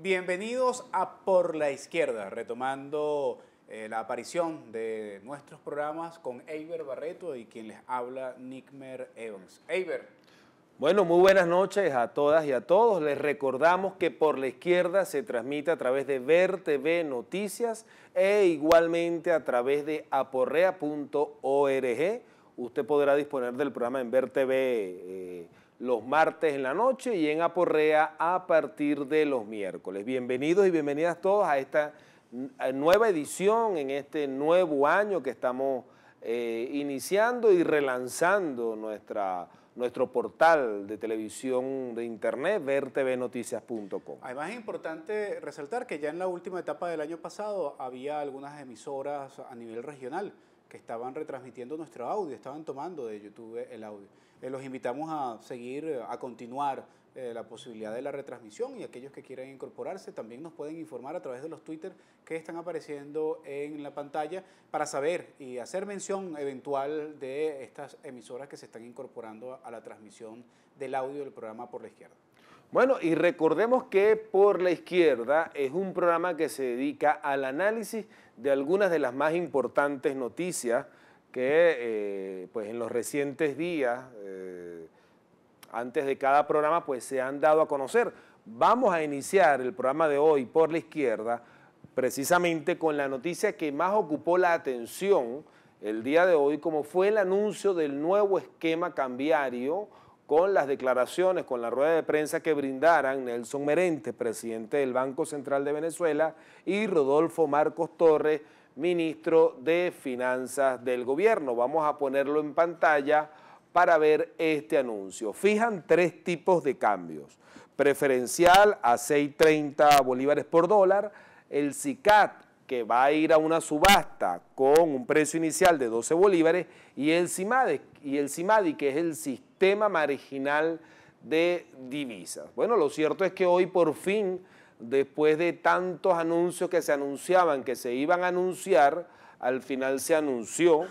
Bienvenidos a Por la Izquierda, retomando eh, la aparición de nuestros programas con Eiber Barreto y quien les habla, Nickmer Evans. Eiber. Bueno, muy buenas noches a todas y a todos. Les recordamos que Por la Izquierda se transmite a través de Ver TV Noticias e igualmente a través de aporrea.org. Usted podrá disponer del programa en Ver TV eh, los martes en la noche y en Aporrea a partir de los miércoles. Bienvenidos y bienvenidas todos a esta nueva edición en este nuevo año que estamos eh, iniciando y relanzando nuestra, nuestro portal de televisión de internet, vertvnoticias.com. Además es importante resaltar que ya en la última etapa del año pasado había algunas emisoras a nivel regional que estaban retransmitiendo nuestro audio, estaban tomando de YouTube el audio. Eh, los invitamos a seguir, a continuar eh, la posibilidad de la retransmisión y aquellos que quieran incorporarse también nos pueden informar a través de los Twitter que están apareciendo en la pantalla para saber y hacer mención eventual de estas emisoras que se están incorporando a la transmisión del audio del programa por la izquierda. Bueno, y recordemos que Por la Izquierda es un programa que se dedica al análisis de algunas de las más importantes noticias que eh, pues en los recientes días, eh, antes de cada programa, pues se han dado a conocer. Vamos a iniciar el programa de hoy Por la Izquierda precisamente con la noticia que más ocupó la atención el día de hoy, como fue el anuncio del nuevo esquema cambiario con las declaraciones, con la rueda de prensa que brindaran Nelson Merente, presidente del Banco Central de Venezuela, y Rodolfo Marcos Torres, ministro de Finanzas del gobierno. Vamos a ponerlo en pantalla para ver este anuncio. Fijan tres tipos de cambios. Preferencial a 6.30 bolívares por dólar, el CICAT que va a ir a una subasta con un precio inicial de 12 bolívares y el CIMADI, y el CIMADI que es el Sistema Marginal de Divisas. Bueno, lo cierto es que hoy por fin, después de tantos anuncios que se anunciaban, que se iban a anunciar, al final se anunció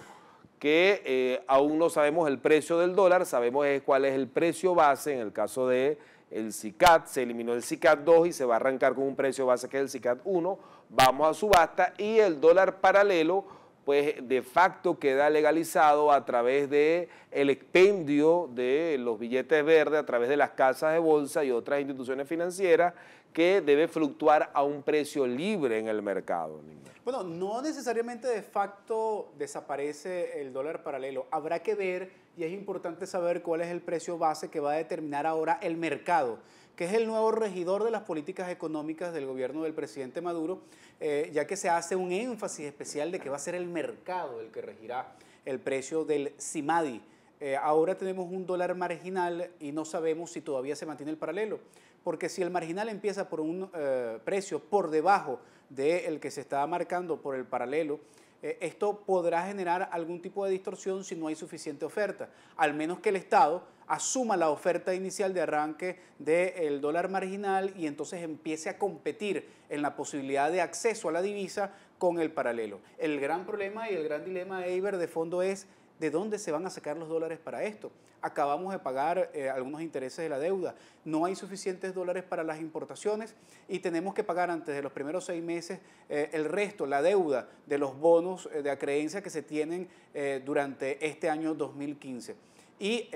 que eh, aún no sabemos el precio del dólar, sabemos cuál es el precio base en el caso de el CICAT, se eliminó el CICAT 2 y se va a arrancar con un precio base que es el CICAT 1, vamos a subasta y el dólar paralelo pues de facto queda legalizado a través del el expendio de los billetes verdes, a través de las casas de bolsa y otras instituciones financieras que debe fluctuar a un precio libre en el mercado. Bueno, no necesariamente de facto desaparece el dólar paralelo. Habrá que ver y es importante saber cuál es el precio base que va a determinar ahora el mercado que es el nuevo regidor de las políticas económicas del gobierno del presidente Maduro, eh, ya que se hace un énfasis especial de que va a ser el mercado el que regirá el precio del CIMADI. Eh, ahora tenemos un dólar marginal y no sabemos si todavía se mantiene el paralelo, porque si el marginal empieza por un eh, precio por debajo del que se estaba marcando por el paralelo, eh, esto podrá generar algún tipo de distorsión si no hay suficiente oferta, al menos que el Estado asuma la oferta inicial de arranque del dólar marginal y entonces empiece a competir en la posibilidad de acceso a la divisa con el paralelo. El gran problema y el gran dilema de Iber de fondo es ¿De dónde se van a sacar los dólares para esto? Acabamos de pagar eh, algunos intereses de la deuda. No hay suficientes dólares para las importaciones y tenemos que pagar antes de los primeros seis meses eh, el resto, la deuda de los bonos eh, de acreencia que se tienen durante este año 2015. Y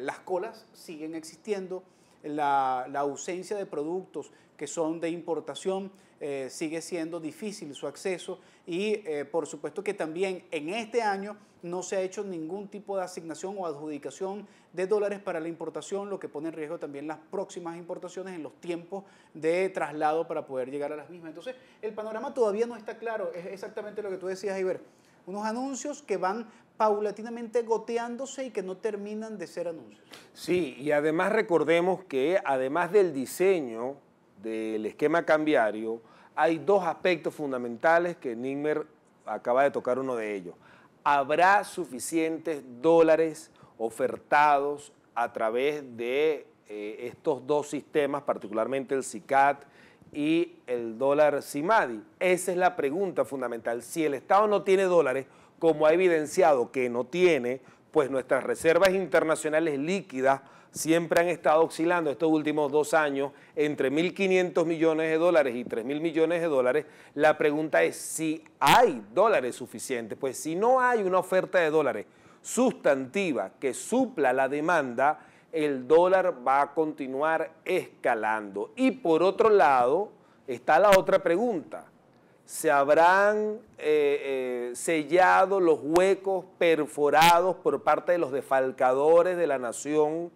las colas siguen existiendo, la, la ausencia de productos que son de importación eh, sigue siendo difícil su acceso y eh, por supuesto que también en este año no se ha hecho ningún tipo de asignación o adjudicación de dólares para la importación, lo que pone en riesgo también las próximas importaciones en los tiempos de traslado para poder llegar a las mismas. Entonces, el panorama todavía no está claro, es exactamente lo que tú decías, Iber. Unos anuncios que van paulatinamente goteándose y que no terminan de ser anuncios. Sí, y además recordemos que además del diseño del esquema cambiario, hay dos aspectos fundamentales que Nimmer acaba de tocar uno de ellos. ¿Habrá suficientes dólares ofertados a través de eh, estos dos sistemas, particularmente el CICAT y el dólar CIMADI? Esa es la pregunta fundamental. Si el Estado no tiene dólares, como ha evidenciado que no tiene, pues nuestras reservas internacionales líquidas siempre han estado oscilando estos últimos dos años entre 1.500 millones de dólares y 3.000 millones de dólares, la pregunta es si hay dólares suficientes. Pues si no hay una oferta de dólares sustantiva que supla la demanda, el dólar va a continuar escalando. Y por otro lado está la otra pregunta, se habrán eh, eh, sellado los huecos perforados por parte de los defalcadores de la nación,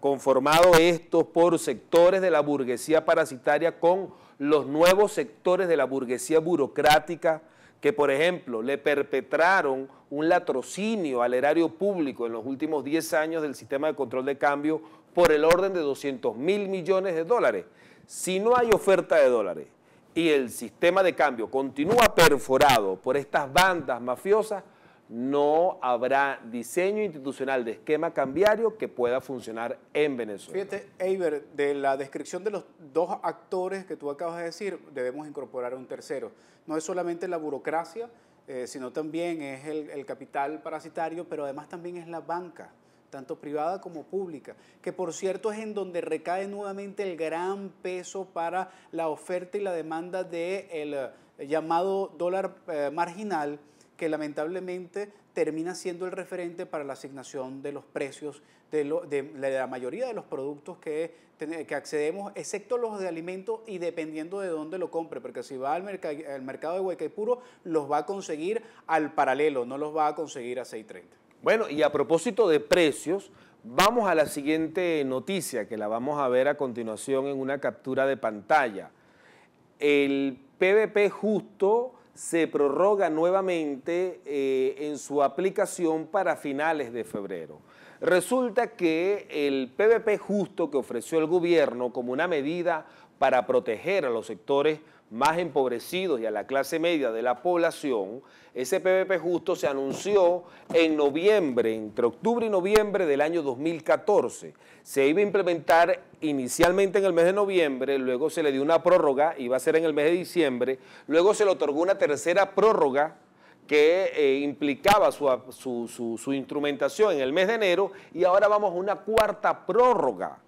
conformado estos por sectores de la burguesía parasitaria con los nuevos sectores de la burguesía burocrática que, por ejemplo, le perpetraron un latrocinio al erario público en los últimos 10 años del sistema de control de cambio por el orden de 200 mil millones de dólares. Si no hay oferta de dólares, y el sistema de cambio continúa perforado por estas bandas mafiosas, no habrá diseño institucional de esquema cambiario que pueda funcionar en Venezuela. Fíjate, Eiber, de la descripción de los dos actores que tú acabas de decir, debemos incorporar un tercero. No es solamente la burocracia, eh, sino también es el capital parasitario, pero además también es la banca tanto privada como pública, que por cierto es en donde recae nuevamente el gran peso para la oferta y la demanda del eh, llamado dólar eh, marginal, que lamentablemente termina siendo el referente para la asignación de los precios de, la mayoría de los productos que, eh, que, accedemos, excepto los de alimentos y dependiendo de dónde lo compre, porque si va al, mercado mercado de puro, los va a conseguir al paralelo, no los va a conseguir a 630. Bueno, y a propósito de precios, vamos a la siguiente noticia que la vamos a ver a continuación en una captura de pantalla. El PVP justo se prorroga nuevamente eh, en su aplicación para finales de febrero. Resulta que el PVP justo que ofreció el gobierno como una medida para proteger a los sectores más empobrecidos y a la clase media de la población, ese PBP justo se anunció en noviembre, entre octubre y noviembre del año 2014. Se iba a implementar inicialmente en el mes de noviembre, luego se le dio una prórroga, iba a ser en el mes de diciembre, luego se le otorgó una tercera prórroga que eh, implicaba su instrumentación en el mes de enero y ahora vamos a una cuarta prórroga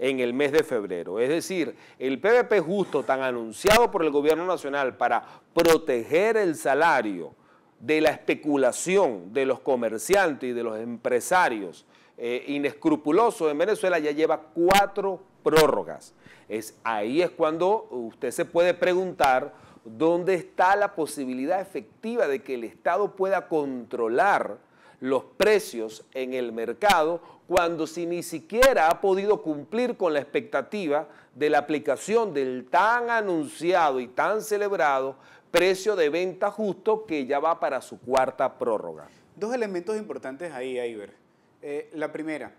en el mes de febrero. Es decir, el PVP justo tan anunciado por el gobierno nacional para proteger el salario de la especulación de los comerciantes y de los empresarios eh, inescrupulosos en Venezuela ya lleva cuatro prórrogas. Es, ahí es cuando usted se puede preguntar dónde está la posibilidad efectiva de que el Estado pueda controlar los precios en el mercado cuando si ni siquiera ha podido cumplir con la expectativa de la aplicación del tan anunciado y tan celebrado precio de venta justo que ya va para su cuarta prórroga. Dos elementos importantes ahí, Iber. Eh, la primera,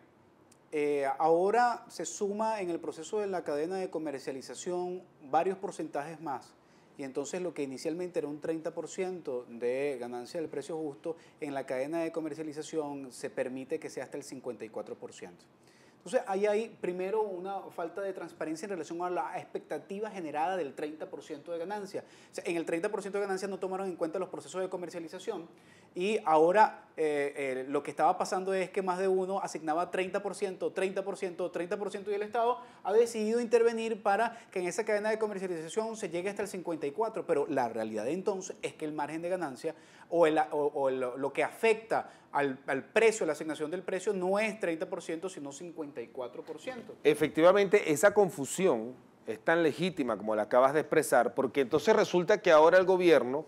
eh, ahora se suma en el proceso de la cadena de comercialización varios porcentajes más y entonces lo que inicialmente era un 30% de ganancia del precio justo, en la cadena de comercialización se permite que sea hasta el 54%. Entonces, ahí hay primero una falta de transparencia en relación a la expectativa generada del 30% de ganancia. en el 30% de ganancia no tomaron en cuenta los procesos de comercialización y ahora eh, eh, lo que estaba pasando es que más de uno asignaba 30%, 30%, 30% y el Estado ha decidido intervenir para que en esa cadena de comercialización se llegue hasta el 54%, pero la realidad entonces es que el margen de ganancia o, lo que afecta al, al, precio, la asignación del precio, no es 30%, sino 54%. Efectivamente, esa confusión es tan legítima como la acabas de expresar, porque entonces resulta que ahora el gobierno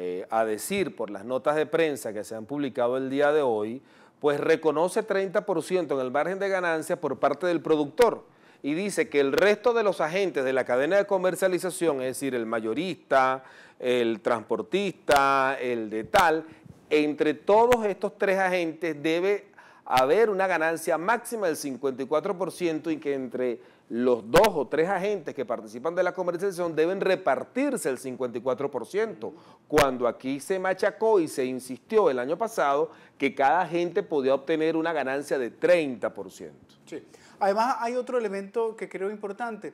eh, a decir por las notas de prensa que se han publicado el día de hoy, pues reconoce 30% en el margen de ganancia por parte del productor y dice que el resto de los agentes de la cadena de comercialización, es decir, el mayorista, el transportista, el de tal, entre todos estos tres agentes debe haber una ganancia máxima del 54% y que entre los dos o tres agentes que participan de la comercialización deben repartirse el 54%, cuando aquí se machacó y se insistió el año pasado que cada agente podía obtener una ganancia de 30%. Sí. Además hay otro elemento que creo importante.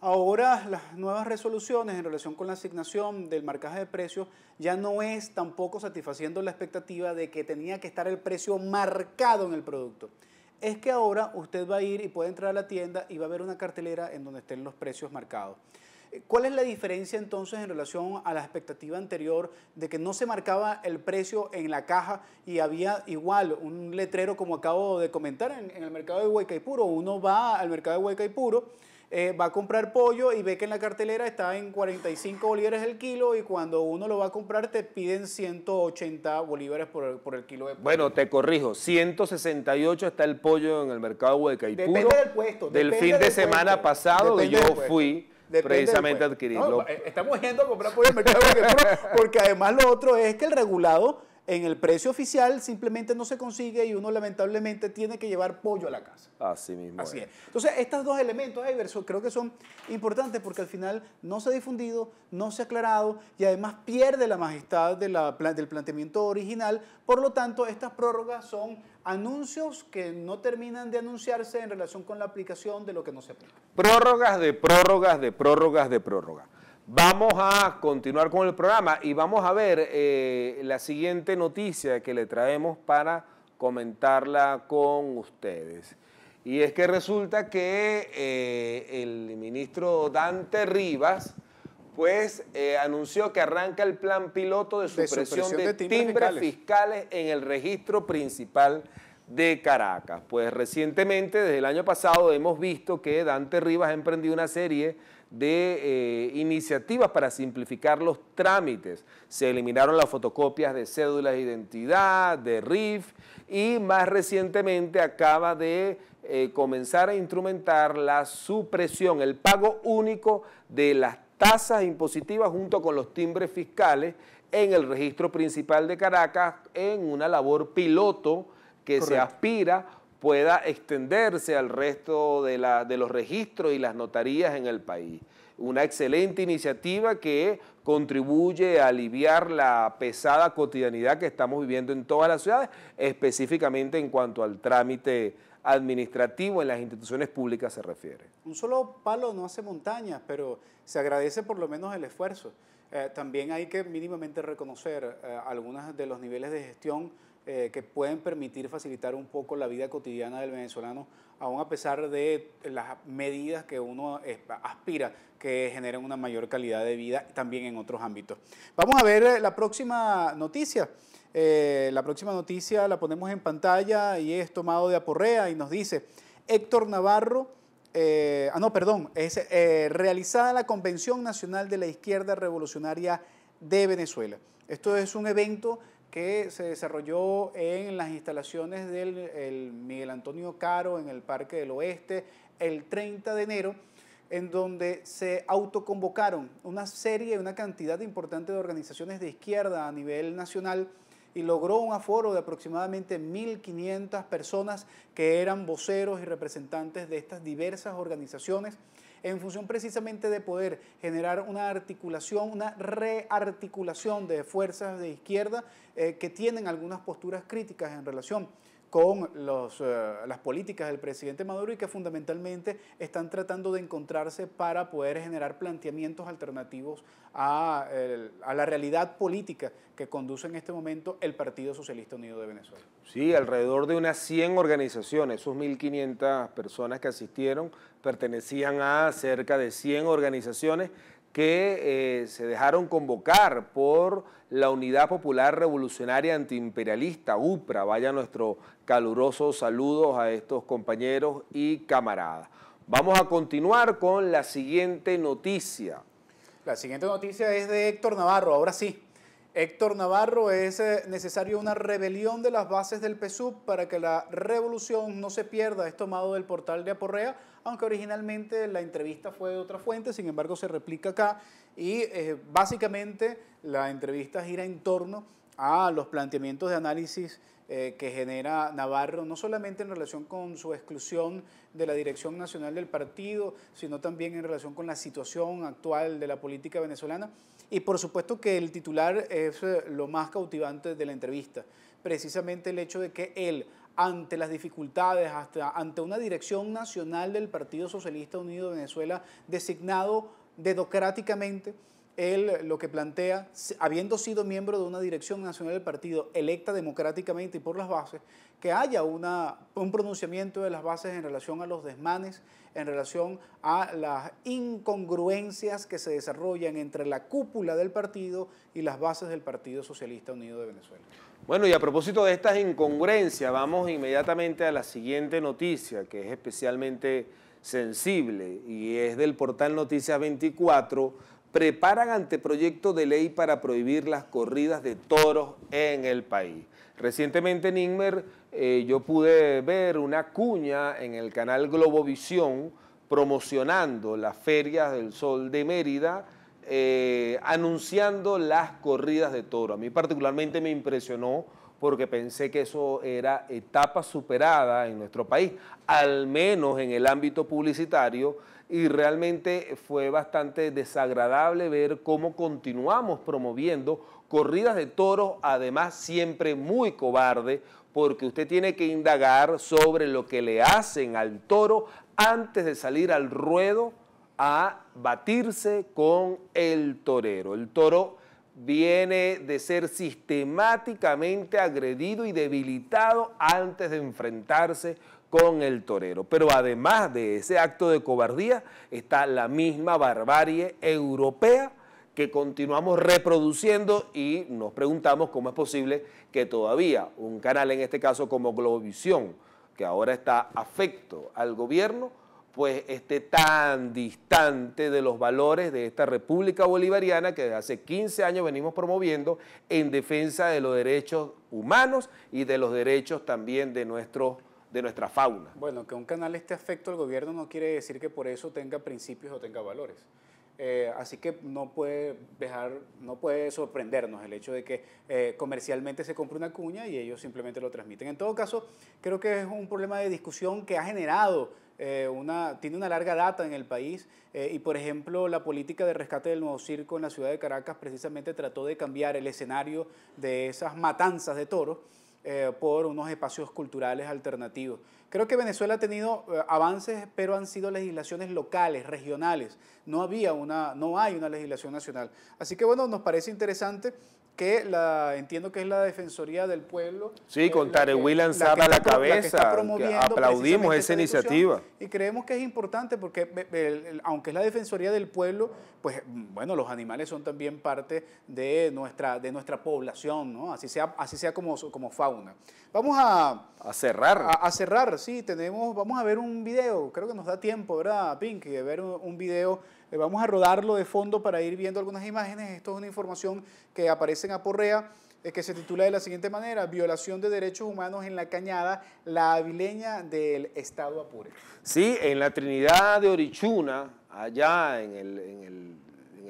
Ahora las nuevas resoluciones en relación con la asignación del marcaje de precios ya no es tampoco satisfaciendo la expectativa de que tenía que estar el precio marcado en el producto es que ahora usted va a ir y puede entrar a la tienda y va a ver una cartelera en donde estén los precios marcados. Eh, ¿Cuál es la diferencia entonces en relación a la expectativa anterior de que no se marcaba el precio en la caja y había igual un letrero como acabo de comentar en, el mercado de Huaycaipuro? Uno va al mercado de Huaycaipuro eh, va a comprar pollo y ve que en la cartelera está en 45 bolívares el kilo y cuando uno lo va a comprar te piden 180 bolívares por el, kilo de pollo. Bueno, te corrijo, 168 está el pollo en el mercado de Caipuro. Depende del puesto. Del fin de semana pasado que yo fui. precisamente adquirirlo. Eh, estamos yendo a comprar pollo el mercado porque además lo otro es que el regulado en el precio oficial simplemente no se consigue y uno lamentablemente tiene que llevar pollo a la casa. Así mismo. Así es. Entonces, estos dos elementos, Iverson, creo que son importantes porque al final no se ha difundido, no se ha aclarado y además pierde la majestad del planteamiento original. Por lo tanto, estas prórrogas son anuncios que no terminan de anunciarse en relación con la aplicación de lo que no se aplica. Prórrogas de prórrogas de prórrogas de prórrogas. Vamos a continuar con el programa y vamos a ver eh, la siguiente noticia que le traemos para comentarla con ustedes. Y es que resulta que eh, el ministro Dante Rivas pues eh, anunció que arranca el plan piloto de supresión, de, timbres, fiscales. fiscales en el registro principal de Caracas. Pues recientemente, desde el año pasado, hemos visto que Dante Rivas ha emprendido una serie de eh, iniciativas para simplificar los trámites. Se eliminaron las fotocopias de cédulas de identidad, de RIF y más recientemente acaba de eh, comenzar a instrumentar la supresión, el pago único de las tasas impositivas junto con los timbres fiscales en el registro principal de Caracas en una labor piloto que se aspira pueda extenderse al resto de, los registros y las notarías en el país. Una excelente iniciativa que contribuye a aliviar la pesada cotidianidad que estamos viviendo en todas las ciudades, específicamente en cuanto al trámite administrativo en las instituciones públicas se refiere. Un solo palo no hace montañas, pero se agradece por lo menos el esfuerzo. Eh, también hay que mínimamente reconocer eh, algunos de los niveles de gestión eh, que pueden permitir facilitar un poco la vida cotidiana del venezolano, aun a pesar de las medidas que uno eh, aspira que generen una mayor calidad de vida también en otros ámbitos. Vamos a ver eh, la próxima noticia. la próxima noticia la ponemos en pantalla y es tomado de Aporrea y nos dice Héctor Navarro. ah, no, perdón, es realizada la Convención Nacional de la Izquierda Revolucionaria de Venezuela. Esto es un evento que se desarrolló en las instalaciones del Miguel Antonio Caro en el Parque del Oeste el 30 de enero, en donde se autoconvocaron una serie, una cantidad importante de organizaciones de izquierda a nivel nacional y logró un aforo de aproximadamente 1.500 personas que eran voceros y representantes de estas diversas organizaciones en función precisamente de poder generar una articulación, una rearticulación de fuerzas de izquierda eh, que tienen algunas posturas críticas en relación con eh, las políticas del presidente Maduro y que fundamentalmente están tratando de encontrarse para poder generar planteamientos alternativos a, a, la realidad política que conduce en este momento el Partido Socialista Unido de Venezuela. Sí, alrededor de unas 100 organizaciones, esos 1.500 personas que asistieron pertenecían a cerca de 100 organizaciones que eh, se dejaron convocar por la Unidad Popular Revolucionaria Antiimperialista, UPRA. Vaya nuestro caluroso saludos a estos compañeros y camaradas. Vamos a continuar con la siguiente noticia. La siguiente noticia es de Héctor Navarro, ahora sí. Héctor Navarro, es eh, necesario una rebelión de las bases del PSUV para que la revolución no se pierda. Es tomado del portal de Aporrea, aunque originalmente la entrevista fue de otra fuente, sin embargo se replica acá y eh, básicamente la entrevista gira en torno a los planteamientos de análisis eh, que genera Navarro, no solamente en relación con su exclusión de la dirección nacional del partido, sino también en relación con la situación actual de la política venezolana. Y por supuesto que el titular es eh, lo más cautivante de la entrevista, precisamente el hecho de que él, ante las dificultades, hasta ante una dirección nacional del Partido Socialista Unido de Venezuela designado dedocráticamente, él lo que plantea, habiendo sido miembro de una dirección nacional del partido electa democráticamente y por las bases, que haya un pronunciamiento de las bases en relación a los desmanes, en relación a las incongruencias que se desarrollan entre la cúpula del partido y las bases del Partido Socialista Unido de Venezuela. Bueno, y a propósito de estas incongruencias, vamos inmediatamente a la siguiente noticia, que es especialmente sensible, y es del portal Noticias 24, preparan anteproyecto de ley para prohibir las corridas de toros en el país. Recientemente en Inmer eh, yo pude ver una cuña en el canal Globovisión promocionando las ferias del Sol de Mérida, eh, anunciando las corridas de toro. A mí particularmente me impresionó porque pensé que eso era etapa superada en nuestro país, al menos en el ámbito publicitario, y realmente fue bastante desagradable ver cómo continuamos promoviendo corridas de toros, además siempre muy cobarde, porque usted tiene que indagar sobre lo que le hacen al toro antes de salir al ruedo a batirse con el torero. El toro viene de ser sistemáticamente agredido y debilitado antes de enfrentarse con el torero. Pero además de ese acto de cobardía está la misma barbarie europea que continuamos reproduciendo y nos preguntamos cómo es posible que todavía un canal, en este caso como Globovisión, que ahora está afecto al gobierno, pues esté tan distante de los valores de esta República Bolivariana que desde hace 15 años venimos promoviendo en defensa de los derechos humanos y de los derechos también de nuestros de nuestra fauna. Bueno, que un canal esté afecto al gobierno no quiere decir que por eso tenga principios o tenga valores. Eh, así que no puede dejar, no puede sorprendernos el hecho de que eh, comercialmente se compre una cuña y ellos simplemente lo transmiten. En todo caso, creo que es un problema de discusión que ha generado eh, una, tiene una larga data en el país y por ejemplo la política de rescate del nuevo circo en la ciudad de Caracas precisamente trató de cambiar el escenario de esas matanzas de toros eh, por unos espacios culturales alternativos. Creo que Venezuela ha tenido eh, avances, pero han sido legislaciones locales, regionales. No había una, no hay una legislación nacional. Así que bueno, nos parece interesante que la entiendo que es la Defensoría del Pueblo. Sí, con Tarewí lanzada a la, cabeza, aplaudimos esa iniciativa. Y creemos que es importante porque aunque es la Defensoría del Pueblo, pues mm, bueno, los animales son también parte de nuestra, de nuestra población, ¿no? Así sea, así sea como, como fauna. Vamos a... cerrar. A, cerrar, sí, tenemos, vamos a ver un video, creo que nos da tiempo, ¿verdad, Pinky? De ver un video eh, vamos a rodarlo de fondo para ir viendo algunas imágenes. Esto es una información que aparece en Aporrea eh, que se titula de la siguiente manera, violación de derechos humanos en la cañada, la avileña del Estado Apure. Sí, en la Trinidad de Orichuna, allá en el,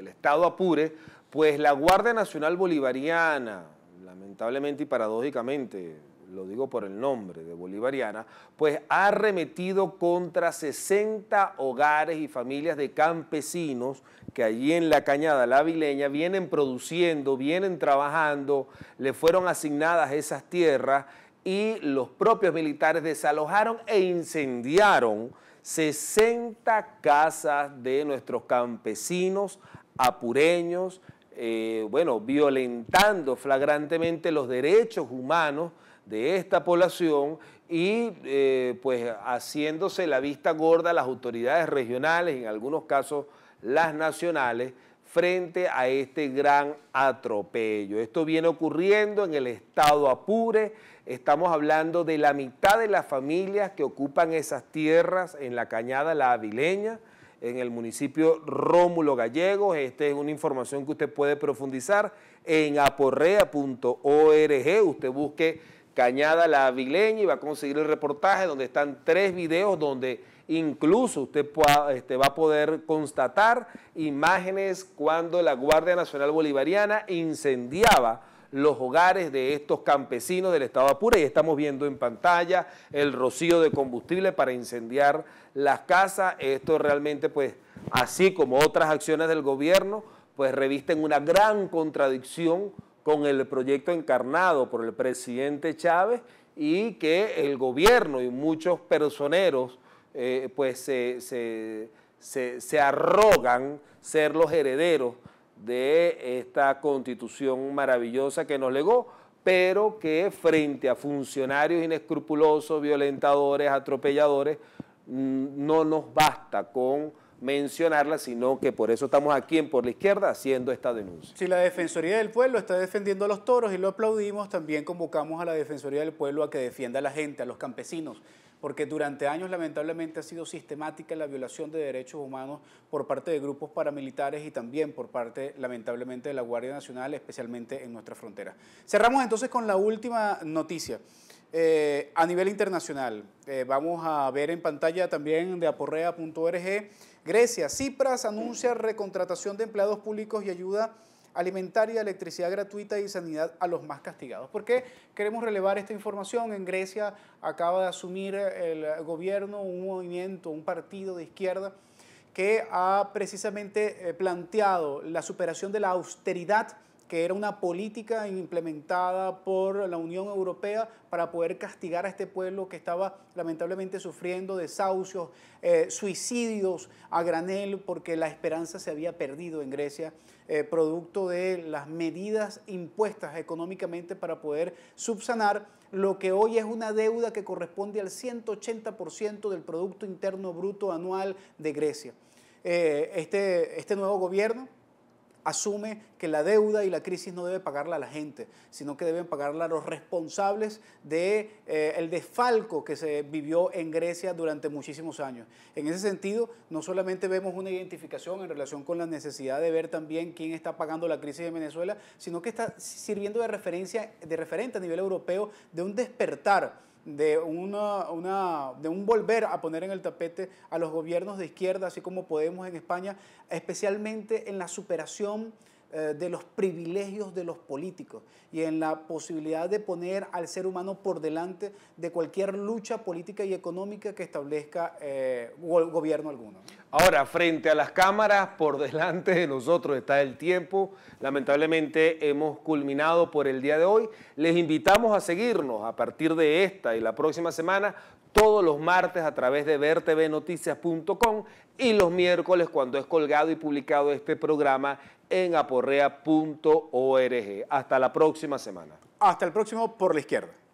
Estado Apure, pues la Guardia Nacional Bolivariana, lamentablemente y paradójicamente, lo digo por el nombre de Bolivariana, pues ha arremetido contra 60 hogares y familias de campesinos que allí en la Cañada La Vileña vienen produciendo, vienen trabajando, le fueron asignadas esas tierras y los propios militares desalojaron e incendiaron 60 casas de nuestros campesinos apureños, eh, bueno, violentando flagrantemente los derechos humanos de esta población y eh, pues haciéndose la vista gorda a las autoridades regionales, en algunos casos las nacionales, frente a este gran atropello. Esto viene ocurriendo en el estado Apure, estamos hablando de la mitad de las familias que ocupan esas tierras en la Cañada La Avileña, en el municipio Rómulo Gallegos. Esta es una información que usted puede profundizar en aporrea.org. Usted busque Cañada La Avileña y va a conseguir el reportaje donde están tres videos donde incluso usted este, va a poder constatar imágenes cuando la Guardia Nacional Bolivariana incendiaba los hogares de estos campesinos del estado de Apure y estamos viendo en pantalla el rocío de combustible para incendiar las casas. Esto realmente, pues, así como otras acciones del gobierno, pues revisten una gran contradicción con el proyecto encarnado por el presidente Chávez y que el gobierno y muchos personeros eh, pues se arrogan ser los herederos de esta constitución maravillosa que nos legó, pero que frente a funcionarios inescrupulosos, violentadores, atropelladores, mm, no nos basta con mencionarla, sino que por eso estamos aquí en Por la Izquierda haciendo esta denuncia. Si la Defensoría del Pueblo está defendiendo a los toros y lo aplaudimos, también convocamos a la Defensoría del Pueblo a que defienda a la gente, a los campesinos, porque durante años lamentablemente ha sido sistemática la violación de derechos humanos por parte de grupos paramilitares y también por parte lamentablemente de la Guardia Nacional, especialmente en nuestra frontera. Cerramos entonces con la última noticia. Eh, a nivel internacional, eh, vamos a ver en pantalla también de aporrea.org Grecia, Cipras anuncia recontratación de empleados públicos y ayuda alimentaria, electricidad gratuita y sanidad a los más castigados. ¿Por qué queremos relevar esta información? En Grecia acaba de asumir el gobierno un movimiento, un partido de izquierda que ha precisamente eh, planteado la superación de la austeridad que era una política implementada por la Unión Europea para poder castigar a este pueblo que estaba lamentablemente sufriendo desahucios, eh, suicidios a granel, porque la esperanza se había perdido en Grecia, eh, producto de las medidas impuestas económicamente para poder subsanar lo que hoy es una deuda que corresponde al 180% del Producto Interno Bruto Anual de Grecia. Eh, este, este nuevo gobierno asume que la deuda y la crisis no debe pagarla a la gente, sino que deben pagarla los responsables del de, eh, desfalco que se vivió en Grecia durante muchísimos años. En ese sentido, no solamente vemos una identificación en relación con la necesidad de ver también quién está pagando la crisis de Venezuela, sino que está sirviendo de referencia, de referente a nivel europeo de un despertar de, una, una, de un volver a poner en el tapete a los gobiernos de izquierda, así como Podemos en España, especialmente en la superación eh, de los privilegios de los políticos y en la posibilidad de poner al ser humano por delante de cualquier lucha política y económica que establezca el eh, gobierno alguno. Ahora, frente a las cámaras, por delante de nosotros está el tiempo. Lamentablemente hemos culminado por el día de hoy. Les invitamos a seguirnos a partir de esta y la próxima semana todos los martes a través de vertvnoticias.com y los miércoles cuando es colgado y publicado este programa en aporrea.org. Hasta la próxima semana. Hasta el próximo por la izquierda.